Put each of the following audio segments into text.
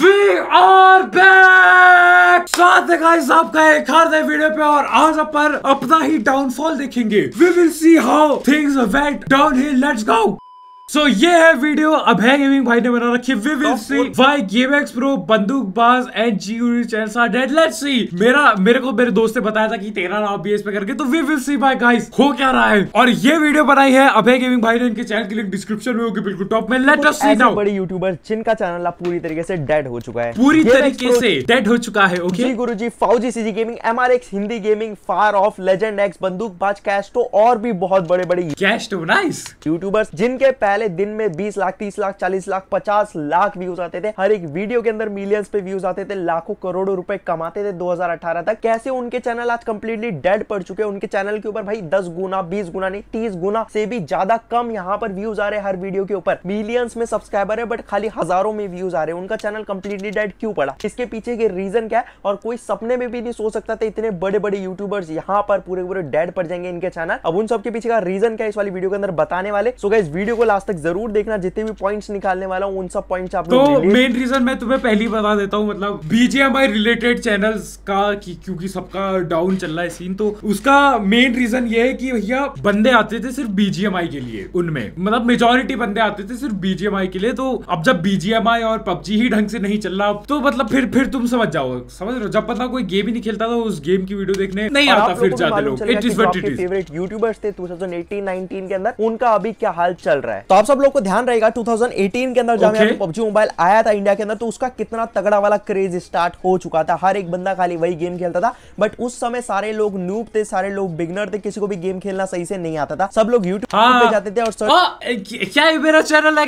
We are स्वागत है guys आपका एक हर नए वीडियो पे और आज अपन अपना ही डाउनफॉल देखेंगे we will see how things went down ही लेट्स गो सो so, ये है वीडियो अभय गेमिंग भाई ने बना रखी we will see why X pro Bandook Baaz and जी चैंस आर डेड लेट सी मेरा मेरे को मेरे दोस्त ने बताया था कि तेरा नाम बी एस पे करके तो वी विल सी भाई गाइस हो क्या रहा है और ये वीडियो बनाई है अभय गेमिंग भाई ने इनके चैनल की लिंक डिस्क्रिप्शन में होगी बिल्कुल टॉप में लेट अस सी नाउ बड़ी यूट्यूबर जिनका चैनल आप पूरी तरीके से डेड हो चुका है पूरी तरीके से डेड हो चुका है okay ji Guruji Fauji CG gaming MRX Hindi gaming fire of legend X Bandook Bandookbaaz कैस्टो और भी बहुत बड़े बड़े कैस्टो नाइस यूट्यूबर्स जिनके पहले दिन में बीस लाख तीस लाख चालीस लाख पचास लाख व्यूज आते थे हर एक वीडियो के अंदर मिलियंस पे व्यूज आते थे लाखों करोड़ों रुपए कमाते थे 2018 तक कैसे उनके चैनल आज कंप्लीटली डेड पड़ चुके उनके चैनल के ऊपर भाई दस गुना बीस गुना नहीं तीस गुना से भी ज्यादा कम यहाँ पर व्यूज आ रहे हर वीडियो के ऊपर मिलियंस में सब्सक्राइबर है बट खाली हजारों में व्यूज आ रहे हैं उनका चैनल कंप्लीटली डेड क्यों पड़ा इसके पीछे के रीजन क्या है और कोई सपने में भी नहीं सोच सकता था इतने बड़े बड़े यूट्यूबर्स यहाँ पर पूरे पूरे डेड पड़ जाएंगे इनके चैनल अब उन सबके पीछे का रीजन क्या इस वाली वीडियो के अंदर बताने वाले सो so, इस वीडियो को लास्ट लास्ट तक जरूर देखना जितने भी पॉइंट्स निकालने वाला हूँ उन सब पॉइंट्स आप तो मेन रीजन मैं तुम्हें पहली बता देता हूँ मतलब बीजेएमआई रिलेटेड चैनल्स का क्योंकि सबका डाउन चल रहा है सीन तो उसका मेन रीजन ये है कि भैया बंदे आते थे सिर्फ बीजेएमआई के लिए उनमें मतलब मेजोरिटी बंदे आते थे सिर्फ बीजेएमआई के लिए तो अब जब बीजेएमआई और पबजी ही ढंग से नहीं चल रहा तो मतलब फिर फिर तुम समझ जाओ समझ रहे हो जब पता कोई गेम ही नहीं खेलता था तो उस गेम की वीडियो देखने नहीं आता फिर जाते लोग it is what it is favourite YouTubers थे 2018 19 के अंदर उनका अभी क्या हाल चल रहा है तो आप सब लोग को ध्यान रहेगा 2018 के अंदर जब okay. पबजी मोबाइल आया था इंडिया के अंदर तो उसका कितना तगड़ा वाला क्रेज स्टार्ट हो चुका था हर एक बंदा खाली वही गेम खेलता था बट उस समय सारे लोग नूब थे सारे लोग बिगनर थे किसी को भी गेम खेलना सही से नहीं आता था सब लोग यूट्यूब हाँ। जाते थे और सर... आ, हाँ, क्या मेरा चैनल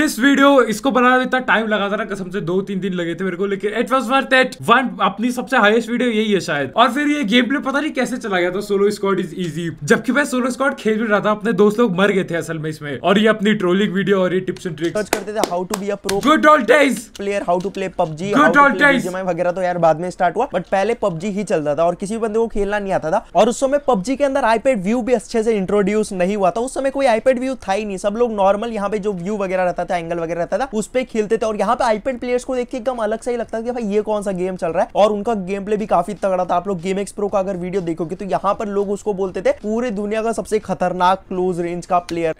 दिस वीडियो इसको बनाने में इतना टाइम लगा था ना कसम से दो तीन दिन लगे थे मेरे को लेकिन इट वर्थ वन अपनी सबसे वीडियो यही है शायद और फिर ये गेम प्ले पता नहीं कैसे चला गया था सोलो स्क्वाड इज इजी जबकि मैं सोलो स्कॉट खेल भी रहा था अपने दोस्त लोग मर गए थे असल में इसमें और ये अपनी ट्रोलिंग वीडियो और ये टिप्स एंड ट्रिक्स सर्च करते थे how to be a pro good all days player how to play PUBG good old days वगैरह तो यार बाद में स्टार्ट हुआ बट पहले PUBG ही चलता था और किसी भी बंदे को खेलना नहीं आता था और उस समय PUBG के अंदर iPad व्यू भी अच्छे से इंट्रोड्यूस नहीं हुआ था उस समय कोई iPad व्यू था ही नहीं सब लोग नॉर्मल यहाँ पे जो व्यू वगैरह रहता था एंगल वगैरह रहता था उस पर खेलते थे और यहाँ पे iPad प्लेयर्स को देख के एकदम अलग सा ही लगता था कि भाई ये कौन सा गेम चल रहा है और उनका गेम प्ले भी काफी तगड़ा था आप लोग गेम Pro का अगर वीडियो देखोगे तो यहाँ पर लोग उसको बोलते थे पूरे दुनिया का सबसे खतरनाक क्लोज रेंज का प्लेयर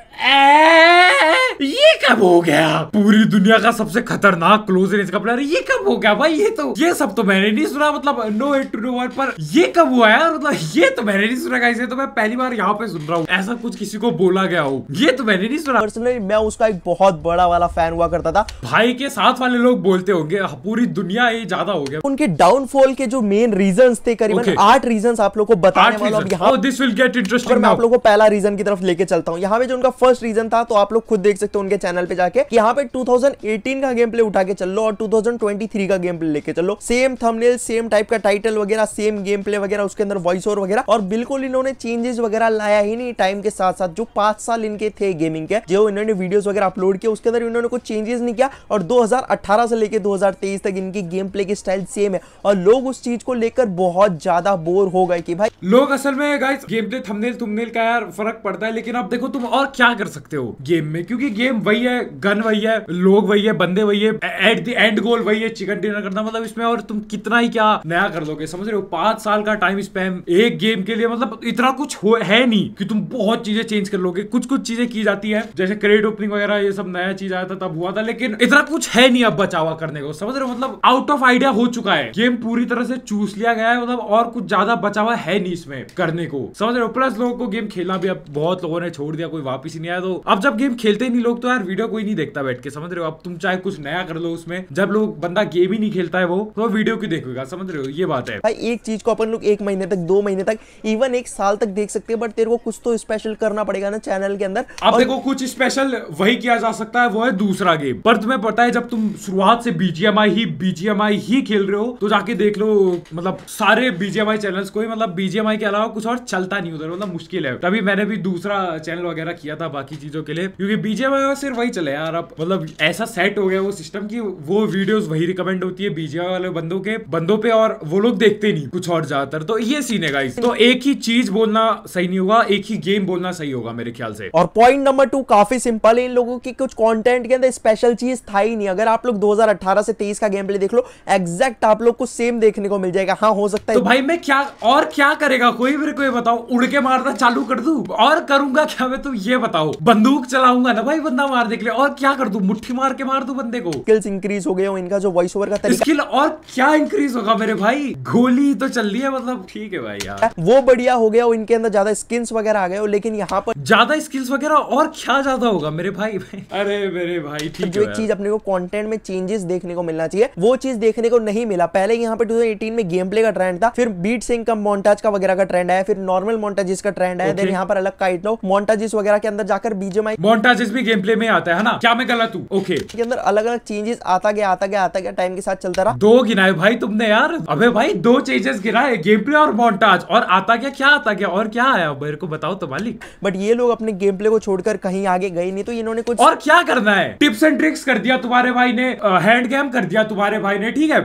ये कब हो गया पूरी दुनिया का सबसे खतरनाक क्लोज रेंज का प्लेयर ये कब हो गया भाई ये तो ये सब तो मैंने नहीं सुना मतलब no eight two no one पर ये कब हुआ है मतलब ये तो मैंने नहीं सुना गाइस ये तो मैं पहली बार यहाँ पे सुन रहा हूँ ऐसा कुछ किसी को बोला गया हो ये तो मैंने नहीं सुना पर्सनली मैं उसका एक बहुत बड़ा वाला फैन हुआ करता था भाई के साथ वाले लोग बोलते होंगे हाँ, पूरी दुनिया ये ज्यादा हो गया उनके डाउनफॉल के जो मेन रीजन थे करीबन आठ रीजन आप लोग को बताने वाला यहाँ दिस विल गेट इंटरेस्टिंग मैं आप लोग को पहला रीजन की तरफ लेके चलता हूँ यहाँ पे जो उनका फर्स्ट रीजन था तो आप लोग खुद देख सकते हो उनके चैनल पे जाके यहाँ पे 2018 का गेम प्ले उठा के चल लो और 2023 का गेम प्ले लेके चलो सेम थंबनेल सेम टाइप का टाइटल वगैरह सेम गेम प्ले वगैरह उसके अंदर वॉइस ओवर वगैरह और बिल्कुल इन्होंने चेंजेस वगैरह लाया ही नहीं टाइम के साथ साथ जो पांच साल इनके थे गेमिंग के जो इन्होंने वीडियो वगैरह अपलोड किया उसके अंदर इन्होंने कुछ चेंजेस नहीं किया और दो से लेकर दो तक इनकी गेम प्ले की स्टाइल सेम है और लोग उस चीज को लेकर बहुत ज्यादा बोर हो गए कि भाई लोग असल में गेम प्ले थमनेल थंबनेल का यार फर्क पड़ता है लेकिन आप देखो तुम और क्या कर सकते हो गेम में क्योंकि गेम वही है गन वही है लोग वही है बंदे वही है एट द एंड गोल वही है चिकन डिनर करना मतलब इसमें और तुम कितना ही क्या नया कर लोगे समझ रहे हो पांच साल का टाइम स्पैम एक गेम के लिए मतलब इतना कुछ है नहीं कि तुम बहुत चीजें चेंज कर लोगे कुछ कुछ चीजें की जाती है जैसे क्रेडिट ओपनिंग वगैरह ये सब नया चीज आया था तब हुआ था लेकिन इतना कुछ है नहीं अब बचावा करने को समझ रहे हो मतलब आउट ऑफ आइडिया हो चुका है गेम पूरी तरह से चूस लिया गया है मतलब और कुछ ज्यादा बचावा है नहीं इसमें करने को समझ रहे हो प्लस लोगों को गेम खेलना भी अब बहुत लोगों ने छोड़ दिया कोई वापिस ही नहीं आया तो अब जब गेम खेलते नहीं लोग तो यार वीडियो कोई नहीं देखता बैठ के समझ रहे हो अब तुम चाहे कुछ नया कर लो उसमें जब लोग बंदा गेम ही नहीं खेलता है वो तो वीडियो क्यों देखेगा समझ रहे हो ये बात है भाई एक चीज को अपन लोग एक महीने तक दो महीने तक इवन एक साल तक देख सकते हैं बट तेरे को कुछ तो स्पेशल करना पड़ेगा ना चैनल के अंदर अब देखो कुछ स्पेशल वही किया जा सकता है वो है दूसरा गेम पर तुम्हें पता है जब तुम शुरुआत से बीजीएमआई ही बीजीएमआई ही खेल रहे हो तो जाके देख लो मतलब सारे बीजीएमआई चैनल्स को मतलब बीजीएमआई के अलावा कुछ और चलता नहीं उधर मतलब मुश्किल है तभी मैंने भी दूसरा चैनल वगैरह किया था बाकी चीजों के लिए क्योंकि बीजे वाला सिर्फ वही चले यार अब मतलब ऐसा सेट हो गया वो सिस्टम की वो वीडियो वही रिकमेंड होती है बीजे वाले बंदों के बंदों पे और वो लोग देखते नहीं कुछ और ज्यादातर तो ये सीन है गाइस तो एक ही चीज बोलना सही नहीं होगा एक ही गेम बोलना सही होगा मेरे ख्याल से और पॉइंट नंबर टू काफी सिंपल है इन लोगों की कुछ कॉन्टेंट के अंदर स्पेशल चीज था ही नहीं अगर आप लोग दो से तेईस का गेम प्ले देख लो एग्जैक्ट आप लोग को सेम देखने को मिल जाएगा हाँ हो सकता है तो भाई मैं क्या और क्या करेगा कोई मेरे को ये बताओ उड़ के मारना चालू कर दू और करूंगा क्या मैं तुम तो ये बताओ बंदूक बंदूक चलाऊंगा ना भाई बंदा मार देख ले और क्या कर दू मुठी मार के मार दू बंदे को स्किल्स इंक्रीज हो गया इनका जो वॉइस ओवर का तरीका स्किल और क्या इंक्रीज होगा मेरे भाई गोली तो चल रही है मतलब ठीक है भाई यार वो बढ़िया हो गया इनके अंदर ज्यादा स्किल्स वगैरह आ गए लेकिन यहाँ पर ज्यादा स्किल्स वगैरह और क्या ज्यादा होगा मेरे भाई अरे मेरे भाई ठीक है एक चीज अपने को कंटेंट में चेंजेस देखने को मिलना चाहिए वो चीज देखने को नहीं मिला पहले यहाँ पे 2018 में गेम प्ले का ट्रेंड था फिर बीट सिंग का मोन्टाज का वगैरह का ट्रेंड आया फिर नॉर्मल मोन्टाजिस का ट्रेंड आया देन यहाँ पर अलग का मोन्टाजिस वगैरह के अंदर जाकर बीजे कस्टमाइज मोन्टाजेस भी गेम प्ले में आता है ना क्या मैं गलत हूँ ओके okay. अंदर अलग अलग चेंजेस आता गया आता गया आता गया टाइम के साथ चलता रहा दो गिनाए भाई तुमने यार अबे भाई दो चेंजेस गिराए गेम प्ले और मोन्टाज और आता गया क्या आता गया और क्या आया मेरे को बताओ तो मालिक बट ये लोग अपने गेम प्ले को छोड़कर कहीं आगे गए नहीं तो इन्होंने कुछ और क्या करना है टिप्स एंड ट्रिक्स कर दिया तुम्हारे भाई ने हैंड गेम कर दिया तुम्हारे भाई ने ठीक है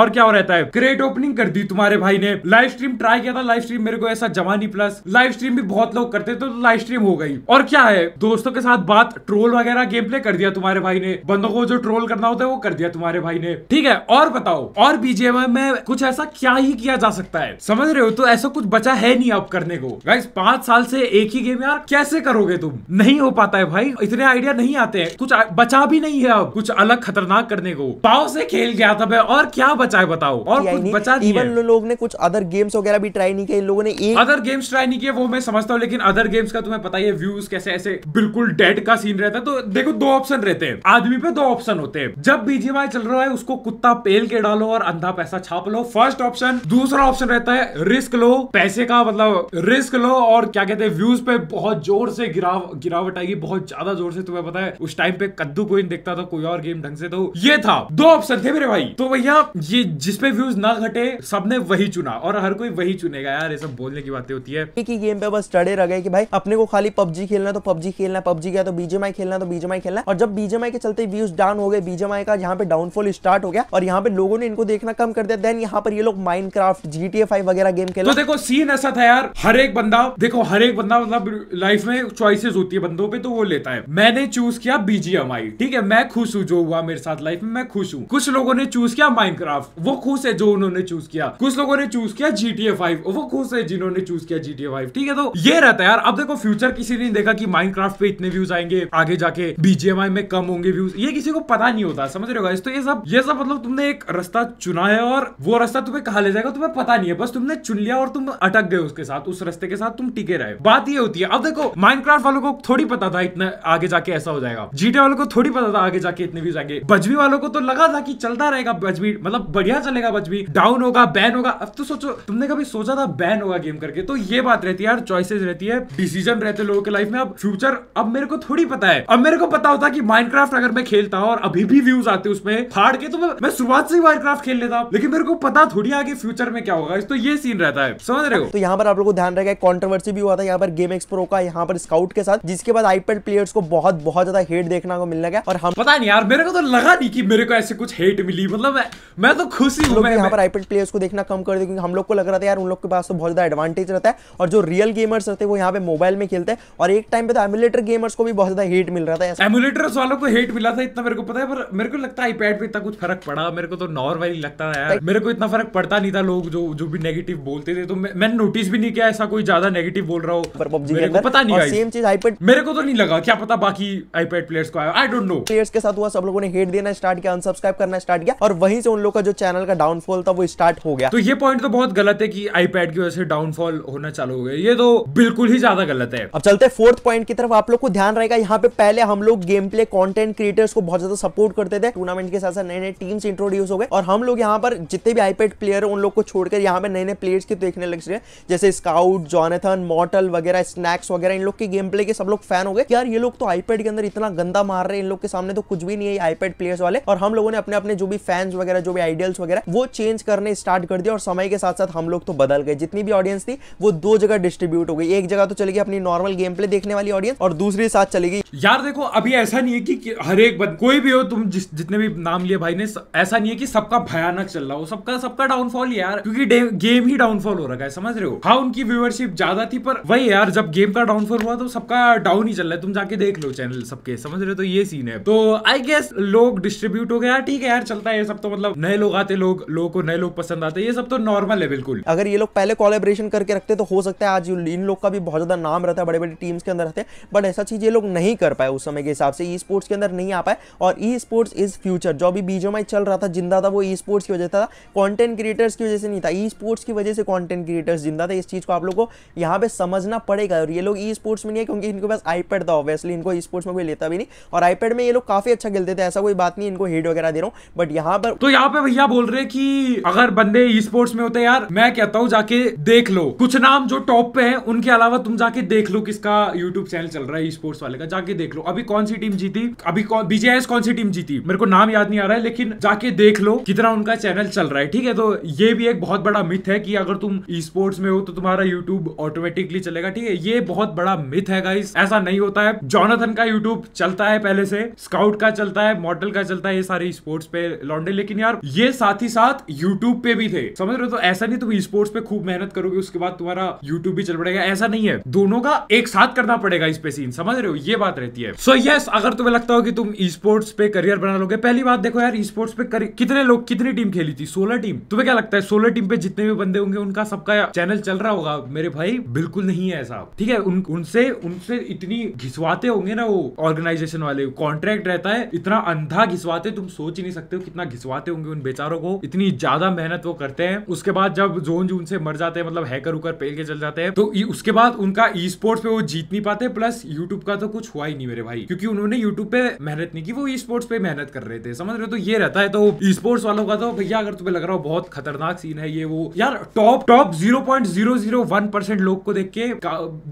और क्या हो रहता है क्रेट ओपनिंग कर दी तुम्हारे भाई ने लाइव स्ट्रीम ट्राई किया था लाइव स्ट्रीम मेरे को ऐसा जमानी प्लस लाइव स्ट्रीम भी बहुत लोग करते तो लाइव स्ट्रीम हो गई और क्या है दोस्त दोस्तों के साथ बात ट्रोल वगैरह गेम प्ले कर दिया तुम्हारे भाई ने बंदों को जो ट्रोल करना होता है वो कर दिया तुम्हारे भाई ने ठीक है और बताओ और बीजेएमआई में कुछ ऐसा क्या ही किया जा सकता है समझ रहे हो तो ऐसा कुछ बचा है नहीं अब करने को गाइस पांच साल से एक ही गेम यार कैसे करोगे तुम नहीं हो पाता है भाई इतने आइडिया नहीं आते हैं कुछ बचा भी नहीं है अब कुछ अलग खतरनाक करने को पाओ से खेल गया था मैं और क्या बचा है बताओ और कुछ बचा नहीं है लोग ने कुछ अदर गेम्स वगैरह भी ट्राई नहीं किया इन लोगों ने एक अदर गेम्स ट्राई नहीं किए वो मैं समझता हूँ लेकिन अदर गेम्स का तुम्हें पता ही है व्यूज कैसे ऐसे बिल्कुल बिल्कुल डेड का सीन रहता है तो देखो दो ऑप्शन रहते हैं आदमी पे दो ऑप्शन होते हैं जब बीजेपी चल रहा है उसको कुत्ता पेल के डालो और अंधा पैसा छाप लो फर्स्ट ऑप्शन दूसरा ऑप्शन रहता है रिस्क लो पैसे का मतलब रिस्क लो और क्या कहते हैं व्यूज पे बहुत जोर से गिराव गिरावट आएगी बहुत ज्यादा जोर से तुम्हें पता है उस टाइम पे कद्दू कोई देखता था कोई और गेम ढंग से तो ये था दो ऑप्शन थे मेरे भाई तो भैया ये जिसपे व्यूज ना घटे सबने वही चुना और हर कोई वही चुनेगा यार ये सब बोलने की बातें होती है एक ही गेम पे बस चढ़े रह गए कि भाई अपने को खाली पबजी खेलना तो पबजी खेलना पब्जी गया तो बीजेमाई खेलना तो बीजेमाई खेलना और जब बीजेमाई के चलते व्यूज डाउन हो गए बीजेमाई का यहाँ पे डाउनफॉल स्टार्ट हो गया और यहाँ पे लोगों ने इनको देखना कम कर दिया देन यहाँ पर ये लोग माइंड क्राफ्ट जीटीए फाइव वगैरह गेम खेल तो देखो सीन ऐसा था यार हर एक बंदा देखो हर एक बंदा मतलब लाइफ में चॉइसेस होती है बंदों पे तो वो लेता है मैंने चूज किया बीजीएमआई ठीक है मैं खुश हूँ जो हुआ मेरे साथ लाइफ में मैं खुश हूँ कुछ लोगों ने चूज किया माइनक्राफ्ट वो खुश है जो उन्होंने चूज किया कुछ लोगों ने चूज किया जीटीए फाइव वो खुश है जिन्होंने चूज किया जीटीए फाइव ठीक है तो ये रहता है यार अब देखो फ्यूचर किसी ने देखा कि माइनक्राफ्ट पे कितने व्यूज आएंगे आगे जाके बीजेएमआई में कम होंगे व्यूज ये किसी को पता नहीं होता समझ रहे हो गाइस तो ये सब ये सब मतलब तुमने एक रास्ता चुना है और वो रास्ता तुम्हें कहा ले जाएगा तुम्हें पता नहीं है बस तुमने चुन लिया और तुम अटक गए उसके साथ उस रास्ते के साथ तुम टिके रहे बात ये होती है अब देखो माइंड वालों को थोड़ी पता था इतना आगे जाके ऐसा हो जाएगा जीटे वालों को थोड़ी पता था आगे जाके इतने व्यूज आएंगे बजवी वालों को तो लगा था कि चलता रहेगा बजवी मतलब बढ़िया चलेगा बजवी डाउन होगा बैन होगा अब तो सोचो तुमने कभी सोचा था बैन होगा गेम करके तो ये बात रहती है यार चॉइसेस रहती है डिसीजन रहते लोगों के लाइफ में अब फ्यूचर अब अब मेरे को थोड़ी पता है अब मेरे को पता होता कि माइनक्राफ्ट अगर मैं खेलता हूँ और अभी भी व्यूज आते उसमें फाड़ के तो मैं, मैं शुरुआत से ही माइनक्राफ्ट खेल लेता हूँ लेकिन मेरे को पता थोड़ी आगे फ्यूचर में क्या होगा इस तो ये सीन रहता है समझ रहे हो तो यहाँ पर आप लोग को ध्यान रहेगा कॉन्ट्रोवर्सी भी हुआ था यहाँ पर गेम एक्सप्रो का यहाँ पर स्काउट के साथ जिसके बाद आईपैड प्लेयर्स को बहुत बहुत ज्यादा हेट देखने को मिलने गया और हम पता नहीं यार मेरे को तो लगा नहीं की मेरे को ऐसे कुछ हेट मिली मतलब मैं तो खुश ही हूँ यहाँ पर आईपैड प्लेयर्स को देखना कम कर दे क्योंकि हम लोग को लग रहा था यार उन लोग के पास तो बहुत ज्यादा एडवांटेज रहता है और जो रियल गेमर्स रहते हैं वो यहाँ पे मोबाइल में खेलते हैं और एक टाइम पे तो एमुलेटर गेम गेमर्स को भी बहुत ज्यादा हेट मिल रहा था एमुलेटर वालों को हेट मिला था इतना मेरे को पता है पर मेरे को लगता है आईपैड पे इतना कुछ फर्क पड़ा मेरे को तो नॉर्मल ही लगता था यार मेरे को इतना फर्क पड़ता नहीं था लोग जो जो भी नेगेटिव बोलते थे तो मैंने नोटिस भी नहीं किया ऐसा कोई ज्यादा नेगेटिव बोल रहा हो पर पबजी मेरे को पता नहीं आई सेम चीज आईपैड मेरे को तो नहीं लगा क्या पता बाकी आईपैड प्लेयर्स को आई डोंट नो प्लेयर्स के साथ हुआ सब लोगों ने हेट देना स्टार्ट किया अनसब्सक्राइब करना स्टार्ट किया और वहीं से उन लोगों का जो चैनल का डाउनफॉल था वो स्टार्ट हो गया तो ये पॉइंट तो बहुत गलत है कि आईपैड की वजह से डाउनफॉल होना चालू हो गया ये तो बिल्कुल ही ज्यादा गलत है अब चलते फोर्थ पॉइंट की तरफ आप लोग लोग को ध्यान रहेगा यहाँ पे पहले हम लोग गेम प्ले कॉन्टेंट क्रिएटर्स को बहुत ज्यादा सपोर्ट करते थे टूर्नामेंट के साथ साथ नए नए टीम्स इंट्रोड्यूस हो गए और हम लोग यहाँ पर जितने भी आईपेड प्लेयर उन लोग को छोड़कर यहाँ पे नए नए प्लेयर्स के देखने लग रहे जैसे स्काउट जॉनथन मॉटल वगैरह स्नैक्स वगैरह इन लोग के गेम प्ले के सब लोग फैन हो गए यार ये लोग तो आईपेड के अंदर इतना गंदा मार रहे हैं इन लोग के सामने तो कुछ भी नहीं है आईपेड प्लेयर्स वाले और हम लोगों ने अपने अपने जो भी फैंस वगैरह जो भी आइडियल्स वगैरह वो चेंज करने स्टार्ट कर दिया और समय के साथ साथ हम लोग तो बदल गए जितनी भी ऑडियंस थी वो दो जगह डिस्ट्रीब्यूट हो गई एक जगह तो चली अपनी नॉर्मल गेम प्ले देखने वाली ऑडियंस और दूसरे के साथ चलेगी यार देखो अभी ऐसा नहीं है कि हर एक बंद कोई भी हो तुम जिस जितने भी नाम लिए भाई ने ऐसा नहीं है कि सबका भयानक चल रहा हो सबका सबका डाउनफॉल यार क्योंकि गेम ही डाउनफॉल हो रहा है समझ रहे हो हाँ उनकी व्यूअरशिप ज्यादा थी पर वही यार जब गेम का डाउनफॉल हुआ तो सबका डाउन ही चल रहा है तुम जाके देख लो चैनल सबके समझ रहे हो तो ये सीन है तो आई गेस लोग डिस्ट्रीब्यूट हो गया हाँ, ठीक है यार चलता है ये सब तो मतलब नए लोग आते लोग लोगों को नए लोग पसंद आते ये सब तो नॉर्मल है बिल्कुल अगर ये लोग पहले कॉलेब्रेशन करके रखते तो हो सकता है आज इन लोग का भी बहुत ज्यादा नाम रहता है बड़े बड़े टीम्स के अंदर रहते हैं बट ऐसा चीज़ ये लोग नहीं कर पाए उस समय के हिसाब से ई स्पोर्ट्स के अंदर नहीं आ पाए और ई स्पोर्ट्स इज फ्यूचर जो भी बीजों में चल रहा था जिंदा था वो ई स्पोर्ट्स की वजह था कॉन्टेंट क्रिएटर्स की वजह से नहीं था ई स्पोर्ट्स की वजह से कॉन्टेंट क्रिएटर्स जिंदा था इस चीज़ को आप लोग को यहाँ पे समझना पड़ेगा और ये लोग ई स्पोर्ट्स में नहीं है क्योंकि इनके पास आईपैड था ऑब्वियसली इनको ई स्पोर्ट्स में कोई लेता भी नहीं और आईपैड में ये लोग काफ़ी अच्छा खेलते थे ऐसा कोई बात नहीं इनको हेड वगैरह दे रहा हूँ बट यहाँ पर तो यहाँ पे भैया बोल रहे की अगर बंदे ई स्पोर्ट्स में होते यार मैं कहता हूँ जाके देख लो कुछ नाम जो टॉप पे है उनके अलावा तुम जाके देख लो किसका यूट्यूब चैनल चल रहा है ई स्पोर्ट्स वाले का जाके देख लो अभी कौन सी टीम जीती अभी बीजेएस कौन सी टीम जीती मेरे को नाम याद नहीं आ रहा है लेकिन जाके देख लो कितना उनका चैनल चल रहा है ठीक है तो ये भी एक बहुत बड़ा मिथ है कि अगर तुम ई स्पोर्ट्स में हो तो तुम्हारा यूट्यूब ऑटोमेटिकली चलेगा ठीक है ये बहुत बड़ा मिथ है गाइस ऐसा नहीं होता है जॉनथन का यूट्यूब चलता है पहले से स्काउट का चलता है मॉडल का चलता है ये सारे स्पोर्ट्स पे लॉन्डे लेकिन यार ये साथ ही साथ यूट्यूब पे भी थे समझ रहे हो तो ऐसा नहीं तुम ई स्पोर्ट्स पे खूब मेहनत करोगे उसके बाद तुम्हारा यूट्यूब भी चल पड़ेगा ऐसा नहीं है दोनों का एक साथ करना पड़ेगा इस पे सीन समझ रहे हो ये बात रहती है सो so, यस yes, अगर तुम्हें लगता हो कि तुम ई स्पोर्ट्स पे करियर बना लोगे पहली बात देखो यार ई स्पोर्ट्स पे कर... कितने लोग कितनी टीम खेली थी सोलह टीम तुम्हें क्या लगता है सोलह टीम पे जितने भी बंदे होंगे उनका सबका चैनल चल रहा होगा मेरे भाई बिल्कुल नहीं है ऐसा ठीक है उन, उनसे उनसे इतनी घिसवाते होंगे ना वो ऑर्गेनाइजेशन वाले कॉन्ट्रैक्ट रहता है इतना अंधा घिसवाते तुम सोच ही नहीं सकते हो कितना घिसवाते होंगे उन बेचारों को इतनी ज्यादा मेहनत वो करते हैं उसके बाद जब जोन जून से मर जाते हैं मतलब हैकर उकर पेल के चल जाते हैं तो उसके बाद उनका ई स्पोर्ट्स पे वो जीत नहीं पाते प्लस यू यूट्यूब का तो कुछ हुआ ही नहीं मेरे भाई क्योंकि उन्होंने यूट्यूब पे मेहनत नहीं की वो ई स्पोर्ट्स पे मेहनत कर रहे थे समझ रहे हो तो ये रहता है तो ई स्पोर्ट्स वालों का तो भैया अगर तुम्हें लग रहा हो बहुत खतरनाक सीन है ये वो यार top top zero point zero zero one percent लोग को देख के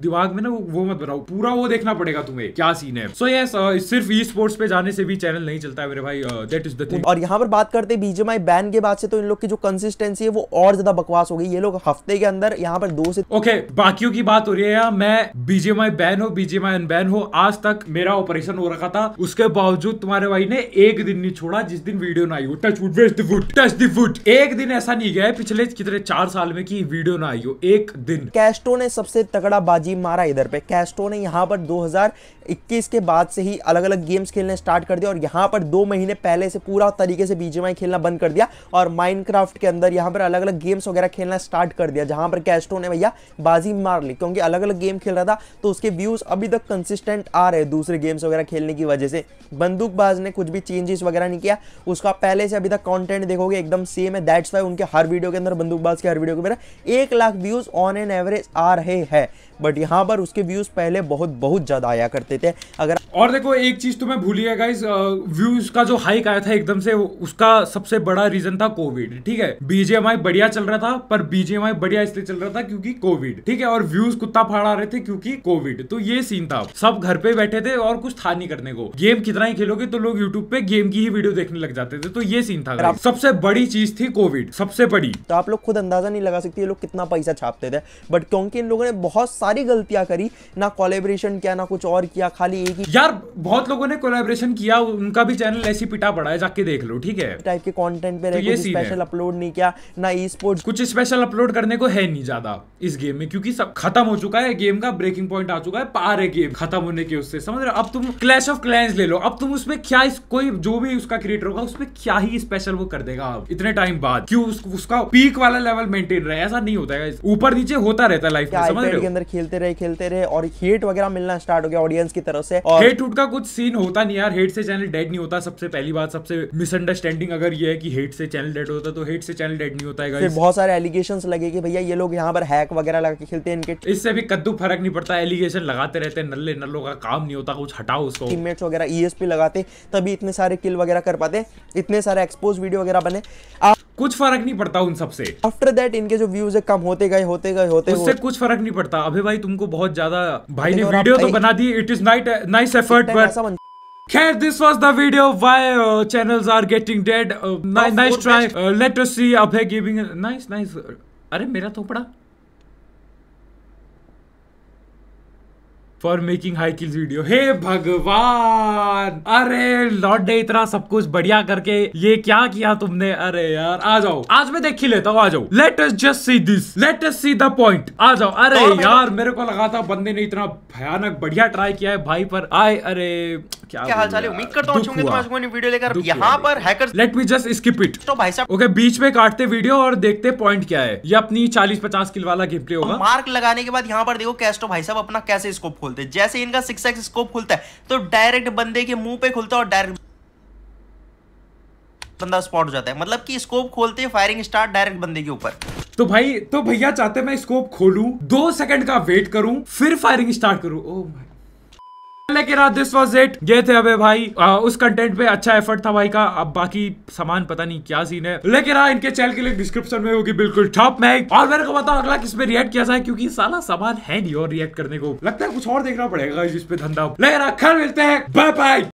दिमाग में ना वो मत बनाओ पूरा वो देखना पड़ेगा तुम्हें क्या सीन है so so, yes yes, uh, सिर्फ ई स्पोर्ट्स पे जाने से भी चैनल नहीं चलता है मेरे भाई दैट इज द थिंग और यहाँ पर बात करते बीजेमआई बैन के बाद से तो इन लोग की जो कंसिस्टेंसी है वो और ज्यादा बकवास हो गई ये लोग हफ्ते के अंदर यहाँ पर दो से ओके okay, बाकियों की बात हो रही है यार मैं बीजेमआई बैन हो बीजेमआई ऑपरेशन बैन हो आज तक मेरा ऑपरेशन हो रखा था उसके बावजूद तुम्हारे भाई ने एक दिन नहीं छोड़ा जिस दिन वीडियो ना आई हो टच वुड वेस्ट वुड टच दी एक दिन ऐसा नहीं गया पिछले कितने चार साल में की वीडियो ना आई हो एक दिन कैस्टो ने सबसे तगड़ा बाजी मारा इधर पे कैस्टो ने यहाँ पर दो 21 के बाद से ही अलग अलग गेम्स खेलने स्टार्ट कर दिया और यहाँ पर दो महीने पहले से पूरा तरीके से बीजेमाई खेलना बंद कर दिया और माइनक्राफ्ट के अंदर यहाँ पर अलग अलग गेम्स वगैरह खेलना स्टार्ट कर दिया जहाँ पर कैस्टो ने भैया बाजी मार ली क्योंकि अलग अलग गेम खेल रहा था तो उसके व्यूज अभी तक कंसिस्टेंट आ रहे दूसरे गेम्स वगैरह खेलने की वजह से बंदूकबाज ने कुछ भी चेंजेस वगैरह नहीं किया उसका पहले से अभी तक कंटेंट देखोगे एकदम सेम है दैट्स वाई उनके हर वीडियो के अंदर बंदूकबाज के हर वीडियो के अंदर एक लाख व्यूज़ ऑन एन एवरेज आ रहे हैं बट यहाँ पर उसके व्यूज़ पहले बहुत बहुत ज़्यादा आया करते थे अगर और देखो एक चीज़ तो मैं भूलिए गाइज व्यूज़ का जो हाइक आया था एकदम से उसका सबसे बड़ा रीज़न था कोविड ठीक है बीजेएमआई बढ़िया चल रहा था पर बीजेएमआई बढ़िया इसलिए चल रहा था क्योंकि कोविड ठीक है और व्यूज़ कुत्ता फाड़ा रहे थे क्योंकि कोविड तो ये सीन था था सब घर पे बैठे थे और कुछ था नहीं करने को गेम कितना ही खेलोगे तो लोग यूट्यूब पे गेम की ही वीडियो देखने लग जाते थे तो ये सीन था सबसे बड़ी चीज थी कोविड सबसे बड़ी तो आप लोग खुद अंदाजा नहीं लगा सकते ये लोग कितना पैसा छापते थे बट क्योंकि इन लोगों ने बहुत सारी गलतियां करी ना कोलेबरेशन किया ना कुछ और किया खाली एक ही यार बहुत लोगों ने कोलेबरेशन किया उनका भी चैनल ऐसी पिटा पड़ा है जाके देख लो ठीक है टाइप के कॉन्टेंट पे तो स्पेशल अपलोड नहीं किया ना ई स्पोर्ट्स कुछ स्पेशल अपलोड करने को है नहीं ज्यादा इस गेम में क्योंकि सब खत्म हो चुका है गेम का ब्रेकिंग पॉइंट आ चुका है पार है खत्म होने के उससे समझ रहे अब तुम क्लैश ऑफ क्लैंस ले लो अब तुम उसमें क्या इस, कोई जो भी उसका क्रिएटर होगा उसमें क्या ही स्पेशल वो कर देगा अब इतने टाइम बाद क्यों उस, उसका पीक वाला लेवल मेंटेन रहे ऐसा नहीं होता है ऊपर नीचे होता रहता है लाइफ में समझ रहे हो अंदर खेलते रहे खेलते रहे और हेट वगैरह मिलना स्टार्ट हो गया ऑडियंस की तरफ से और हेट उठ का कुछ सीन होता नहीं यार हेट से चैनल डेड नहीं होता सबसे पहली बात सबसे मिसअंडरस्टैंडिंग अगर ये है कि हेट से चैनल डेड होता तो हेट से चैनल डेड नहीं होता है बहुत सारे एलिगेशन लगे कि भैया ये लोग यहाँ पर हैक वगैरह लगा के खेलते हैं इनके इससे भी कद्दू फर्क नहीं पड़ता एलिगेशन लगाते रहते हैं नल्ले नल्लों का काम नहीं होता कुछ हटाओ उसको टीममेट्स वगैरह ईएसपी e लगाते तभी इतने सारे किल वगैरह कर पाते इतने सारे एक्सपोज वीडियो वगैरह बने आप कुछ फर्क नहीं पड़ता उन सबसे आफ्टर दैट इनके जो व्यूज है कम होते गए होते गए होते उससे हो... कुछ फर्क नहीं पड़ता अभी भाई तुमको बहुत ज्यादा भाई ने वीडियो तो बना दी it is night nice effort but Khair, this was the video why uh, channels are getting dead. Uh, ni nice try. Uh, let us see. Abhay giving a nice, nice. अरे मेरा थोपड़ा तो for making high kills video हे भगवान अरे लॉडे इतना सब कुछ बढ़िया करके ये क्या किया तुमने अरे यार आ जाओ आज मैं देख ही लेता हूँ आ जाओ let us just see this let us see the point आ जाओ अरे यार मेरे को लगा था बंदे ने इतना भयानक बढ़िया ट्राई किया है भाई पर आए अरे क्या, हाल चाल है उम्मीद करता हूँ वीडियो लेकर यहाँ पर hackers let me just skip it तो भाई साहब ओके बीच में काटते वीडियो और देखते पॉइंट क्या है ये अपनी चालीस पचास किल वाला होगा मार्क लगाने के बाद यहाँ पर देखो कैस्टो तो भाई साहब अपना कैसे स्कोप खोल खोलते हैं जैसे इनका सिक्स एक्स स्कोप खुलता है तो डायरेक्ट बंदे के मुंह पे खुलता है और डायरेक्ट बंदा स्पॉट हो जाता है मतलब कि स्कोप खोलते हैं फायरिंग स्टार्ट डायरेक्ट बंदे के ऊपर तो भाई तो भैया चाहते मैं स्कोप खोलूं दो सेकंड का वेट करूं फिर फायरिंग स्टार्ट करूं ओ oh माय लेकिन दिस वाज इट ये थे अबे भाई आ, उस कंटेंट पे अच्छा एफर्ट था भाई का अब बाकी सामान पता नहीं क्या सीन है लेकिन हाँ इनके चैनल के लिए डिस्क्रिप्शन में होगी बिल्कुल टॉप में और मेरे को बताओ अगला किस पे रिएक्ट किया जाए क्योंकि साला सामान है नहीं और रिएक्ट करने को लगता है कुछ और देखना पड़ेगा जिसपे धंधा लेकिन खर हाँ, मिलते हैं बाय बाय